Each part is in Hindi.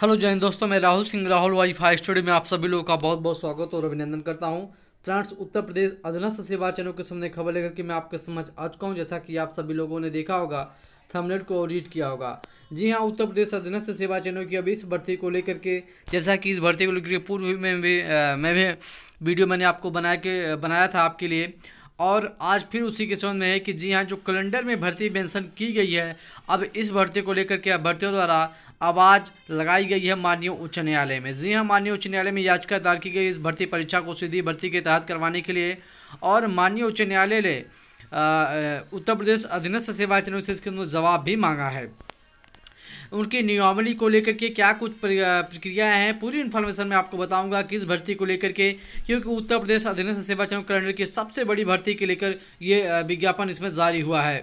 हेलो जैन दोस्तों मैं Rahul Singh Rahul Y five studio में आप सभी लोगों का बहुत बहुत स्वागत और अभिनंदन करता हूं फ्रेंड्स उत्तर प्रदेश अधनस्थ सेवा चैनल के सामने खबर लेकर के मैं आपके समझ आ चुका हूं जैसा कि आप सभी लोगों ने देखा होगा थमलेट को ऑडिट किया होगा जी हाँ उत्तर प्रदेश अधीनस्थ सेवा चैनल की अब इस भर्ती को लेकर के जैसा कि इस भर्ती को लेकर पूर्व में भी मैं भी वीडियो मैंने आपको बना के बनाया था आपके लिए और आज फिर उसी के संबंध में है कि जी हाँ जो कैलेंडर में भर्ती मेंशन की गई है अब इस भर्ती को लेकर के भर्तियों द्वारा आवाज़ लगाई गई है माननीय उच्च न्यायालय में जी हाँ माननीय उच्च न्यायालय में याचिका दायर की गई इस भर्ती परीक्षा को सीधी भर्ती के तहत करवाने के लिए और माननीय उच्च न्यायालय ने उत्तर प्रदेश अधीनस्थ सेवा चुनाव से इसके जवाब भी मांगा है उनकी नियमावली को लेकर के क्या कुछ प्रक्रियाएँ हैं पूरी इन्फॉर्मेशन मैं आपको बताऊंगा किस भर्ती को लेकर के क्योंकि उत्तर प्रदेश अधीन सेवा चयन कैलेंडर की सबसे बड़ी भर्ती के लेकर ये विज्ञापन इसमें जारी हुआ है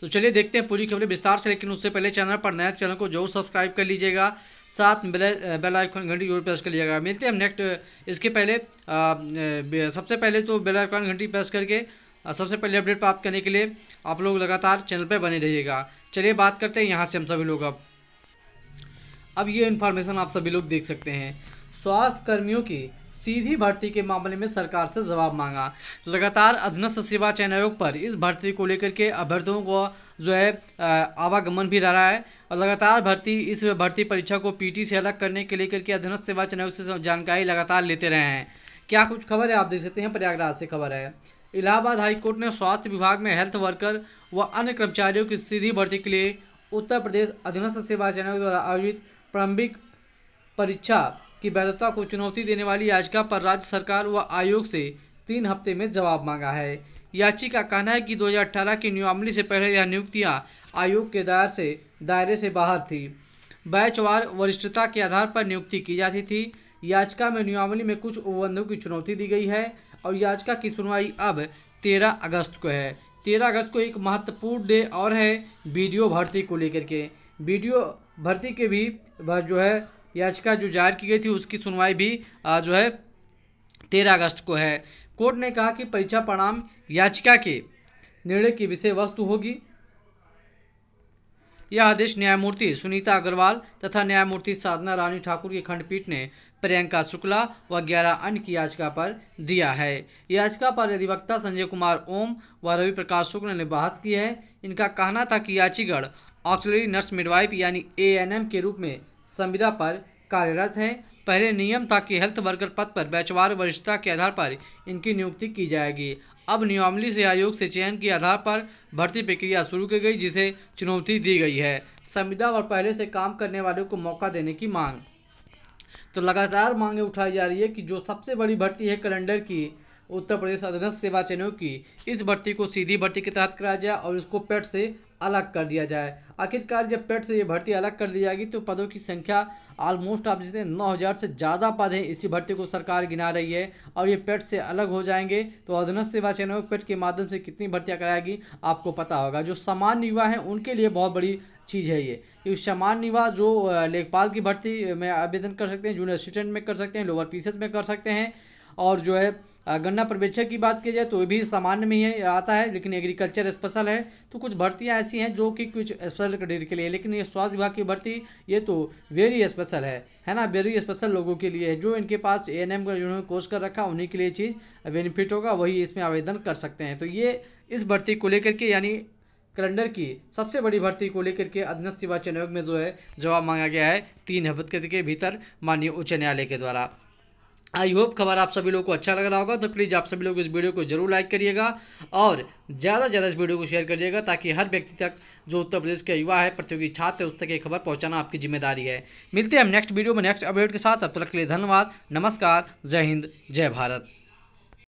तो चलिए देखते हैं पूरी खबरें विस्तार से लेकिन उससे पहले चैनल पर नया चैनल को जरूर सब्सक्राइब कर लीजिएगा साथ बेल आइकॉन घंटी जरूर प्रेस कर लीजिएगा मिलते हैं हम नेक्स्ट इसके पहले आ, सबसे पहले तो बेल आइकॉन घंटी प्रेस करके सबसे पहले अपडेट प्राप्त करने के लिए आप लोग लगातार चैनल पर बने रहिएगा चलिए बात करते हैं यहाँ से हम सभी लोग अब अब ये इन्फॉर्मेशन आप सभी लोग देख सकते हैं स्वास्थ्य कर्मियों की सीधी भर्ती के मामले में सरकार से जवाब मांगा लगातार अधीनस्थ सेवा चयन आयोग पर इस भर्ती को लेकर के अभ्यर्थियों को जो है आवागमन भी रह रहा है और लगातार भर्ती इस भर्ती परीक्षा को पीटी से अलग करने के लेकर के अधीनस्थ सेवा चयन आयोग से जानकारी लगातार लेते रहे हैं क्या कुछ खबर है आप देख सकते हैं प्रयागराज से खबर है इलाहाबाद हाईकोर्ट ने स्वास्थ्य विभाग में हेल्थ वर्कर व अन्य कर्मचारियों की सीधी भर्ती के लिए उत्तर प्रदेश अधीनस्थ सेवा चयन द्वारा आयोजित प्रारंभिक परीक्षा की वैधता को चुनौती देने वाली याचिका पर राज्य सरकार व आयोग से तीन हफ्ते में जवाब मांगा है याचिका कहना है कि 2018 की नियमावली से पहले यह नियुक्तियां आयोग के दायर से दायरे से बाहर थी बैचवार वरिष्ठता के आधार पर नियुक्ति की जाती थी याचिका में नियमावली में कुछ उपबंधों की चुनौती दी गई है और याचिका की सुनवाई अब तेरह अगस्त को है तेरह अगस्त को एक महत्वपूर्ण डे और है वीडियो भर्ती को लेकर के वीडियो भर्ती के भी जो है याचिका जो जाहिर की गई थी उसकी सुनवाई भी जो है तेरह अगस्त को है कोर्ट ने कहा कि परीक्षा परिणाम याचिका के निर्णय की विषय वस्तु होगी यह आदेश न्यायमूर्ति सुनीता अग्रवाल तथा न्यायमूर्ति साधना रानी ठाकुर की खंडपीठ ने प्रियंका शुक्ला व ग्यारह अन्य की याचिका पर दिया है याचिका पर अधिवक्ता संजय कुमार ओम व रवि प्रकाश शुक्ल ने बहस की है इनका कहना था कि याचिकगढ़ ऑक्सिलरी नर्स मिडवाइफ यानी एएनएम के रूप में संविदा पर कार्यरत हैं पहले नियम था कि हेल्थ वर्कर पद पर बैचवार वरिष्ठता के आधार पर इनकी नियुक्ति की जाएगी अब नियमली से आयोग से चयन के आधार पर भर्ती प्रक्रिया शुरू की गई जिसे चुनौती दी गई है संविदा और पहले से काम करने वालों को मौका देने की मांग तो लगातार मांगें उठाई जा रही है कि जो सबसे बड़ी भर्ती है कैलेंडर की उत्तर प्रदेश अधीनस्थ सेवा चयनों की इस भर्ती को सीधी भर्ती के तहत कराया जाए और इसको पेट से अलग कर दिया जाए आखिरकार जब पेट से ये भर्ती अलग कर दी जाएगी तो पदों की संख्या ऑलमोस्ट आप जितने नौ हज़ार से ज़्यादा पद हैं इसी भर्ती को सरकार गिना रही है और ये पेट से अलग हो जाएंगे तो अधनस्थ सेवा चयन पेट के माध्यम से कितनी भर्तियाँ कराएगी आपको पता होगा जो सामान्य युवा हैं उनके लिए बहुत बड़ी चीज़ है ये कि सामान्य युवा जो लेखपाल की भर्ती में आवेदन कर सकते हैं जूनियर असिस्टेंट में कर सकते हैं लोअर पीसेस में कर सकते हैं और जो है गन्ना पर्यवेक्षक की बात की जाए तो ये भी सामान्य में ही आता है लेकिन एग्रीकल्चर स्पेशल है तो कुछ भर्तियाँ ऐसी हैं जो कि कुछ स्पेशल कैटेगरी के लिए लेकिन ये स्वास्थ्य विभाग की भर्ती ये तो वेरी स्पेशल है है ना वेरी स्पेशल लोगों के लिए है जो इनके पास ए एन एम का जिन्होंने कोर्स कर रखा उन्हीं के लिए चीज़ बेनिफिट होगा वही इसमें आवेदन कर सकते हैं तो ये इस भर्ती को लेकर के यानी कैलेंडर की सबसे बड़ी भर्ती को लेकर के अधीनस्थ सेवा चयन आयोग में जो है जवाब मांगा गया है तीन हफ्ते के भीतर माननीय उच्च न्यायालय के द्वारा आई होप खबर आप सभी लोगों को अच्छा लग रहा होगा तो प्लीज़ आप सभी लोग इस वीडियो को जरूर लाइक करिएगा और ज़्यादा से ज़्यादा इस वीडियो को शेयर करिएगा ताकि हर व्यक्ति तक जो उत्तर प्रदेश के युवा है प्रतियोगी छात्र है उस तक ये खबर पहुंचाना आपकी जिम्मेदारी है मिलते हैं हम नेक्स्ट वीडियो में नेक्स्ट अपडेट के साथ अब तक के लिए धन्यवाद नमस्कार जय हिंद जय भारत